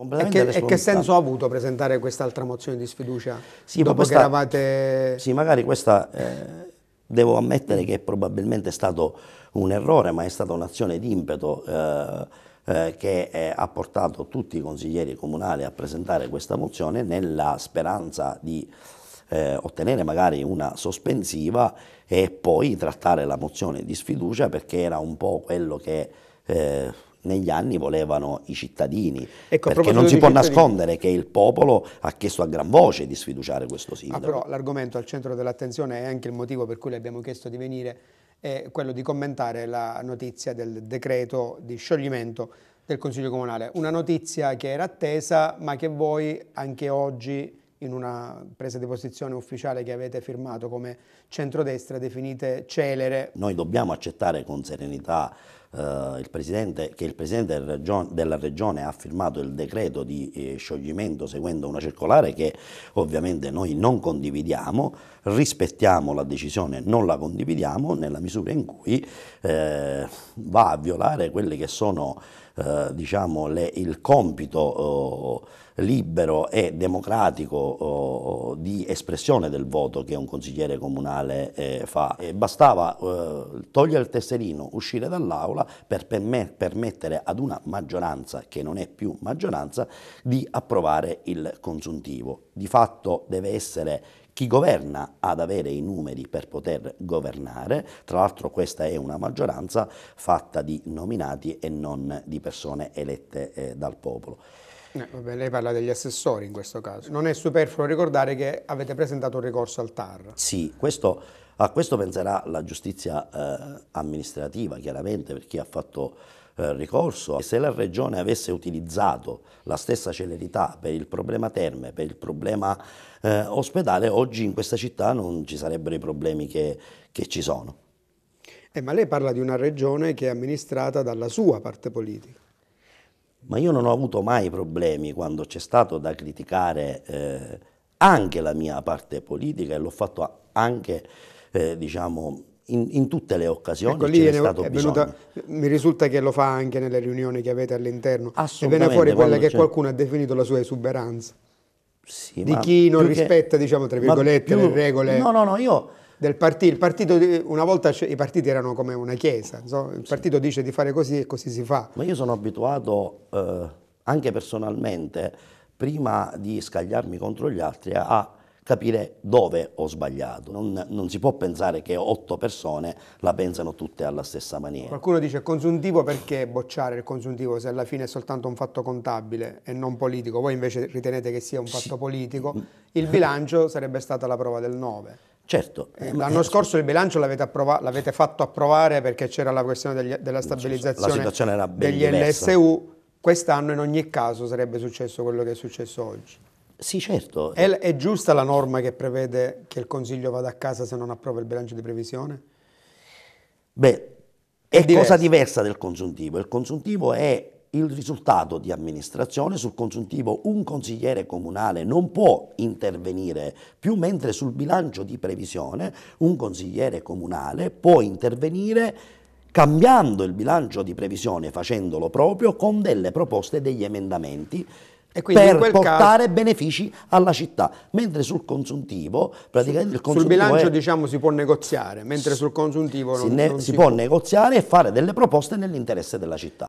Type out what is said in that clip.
E che, e che, senso ha avuto presentare quest'altra mozione di sfiducia sì, dopo questa, che eravate... Sì, magari questa eh, devo ammettere che è probabilmente stato un errore, ma è stata un'azione di impeto eh, eh, che eh, ha portato tutti i consiglieri comunali a presentare questa mozione nella speranza di eh, ottenere magari una sospensiva e poi trattare la mozione di sfiducia perché era un po' quello che eh, negli anni volevano i cittadini, ecco, perché non si può cittadini. nascondere che il popolo ha chiesto a gran voce di sfiduciare questo ah, sindaco. Ah, però l'argomento al centro dell'attenzione è anche il motivo per cui le abbiamo chiesto di venire, è quello di commentare la notizia del decreto di scioglimento del Consiglio Comunale, una notizia che era attesa ma che voi anche oggi in una presa di posizione ufficiale che avete firmato come centrodestra definite celere. Noi dobbiamo accettare con serenità eh, il che il Presidente regione, della Regione ha firmato il decreto di eh, scioglimento seguendo una circolare che ovviamente noi non condividiamo, rispettiamo la decisione, non la condividiamo nella misura in cui eh, va a violare quelli che sono eh, diciamo, le, il compito oh, libero e democratico oh, di espressione del voto che un consigliere comunale eh, fa. E bastava eh, togliere il tesserino, uscire dall'aula quest'Aula per permettere ad una maggioranza che non è più maggioranza di approvare il consuntivo. Di fatto deve essere chi governa ad avere i numeri per poter governare, tra l'altro questa è una maggioranza fatta di nominati e non di persone elette eh, dal popolo. Eh, vabbè, lei parla degli assessori in questo caso. Non è superfluo ricordare che avete presentato un ricorso al TAR. Sì, questo, a questo penserà la giustizia eh, amministrativa, chiaramente, per chi ha fatto eh, ricorso. Se la Regione avesse utilizzato la stessa celerità per il problema terme, per il problema eh, ospedale, oggi in questa città non ci sarebbero i problemi che, che ci sono. Eh, ma lei parla di una Regione che è amministrata dalla sua parte politica ma io non ho avuto mai problemi quando c'è stato da criticare eh, anche la mia parte politica e l'ho fatto anche, eh, diciamo, in, in, tutte le occasioni ecco, lì è stato è venuta, Mi risulta che lo fa anche nelle riunioni che avete all'interno. E viene fuori quella che qualcuno ha definito la sua esuberanza. Sì, di chi non rispetta, che, diciamo, tra virgolette, più, le regole. No, no, no, io del partito. partito una volta i partiti erano come una chiesa, insomma, il partito dice di fare così e così si fa. Ma io sono abituato eh, anche personalmente, prima di scagliarmi contro gli altri, a capire dove ho sbagliato. Non, non, si può pensare che otto persone la pensano tutte alla stessa maniera. Qualcuno dice consuntivo perché bocciare il consuntivo se alla fine è soltanto un fatto contabile e non politico, voi invece ritenete che sia un fatto sì. politico. Mm. Il bilancio sarebbe stata la prova del 9. Certo. Eh, l'anno scorso il bilancio l'avete, approva- l'avete, fatto approvare perché c'era la questione degli, della cioè, stabilizzazione degli diversa. LSU, quest'anno in ogni caso sarebbe successo quello che è successo oggi. Sì, certo. È, è, giusta la norma che prevede che il Consiglio vada a casa se non approva il bilancio di previsione? Beh, è, è cosa diversa del consuntivo. Il consuntivo è il risultato di amministrazione sul consuntivo un consigliere comunale non può intervenire più, mentre sul bilancio di previsione un consigliere comunale può intervenire cambiando il bilancio di previsione, facendolo proprio con delle proposte degli emendamenti per portare caso... benefici alla città, mentre sul consuntivo praticamente il consuntivo sul bilancio è... diciamo si può negoziare, mentre sul consuntivo si non, ne... non si, si può, può negoziare e fare delle proposte nell'interesse della città.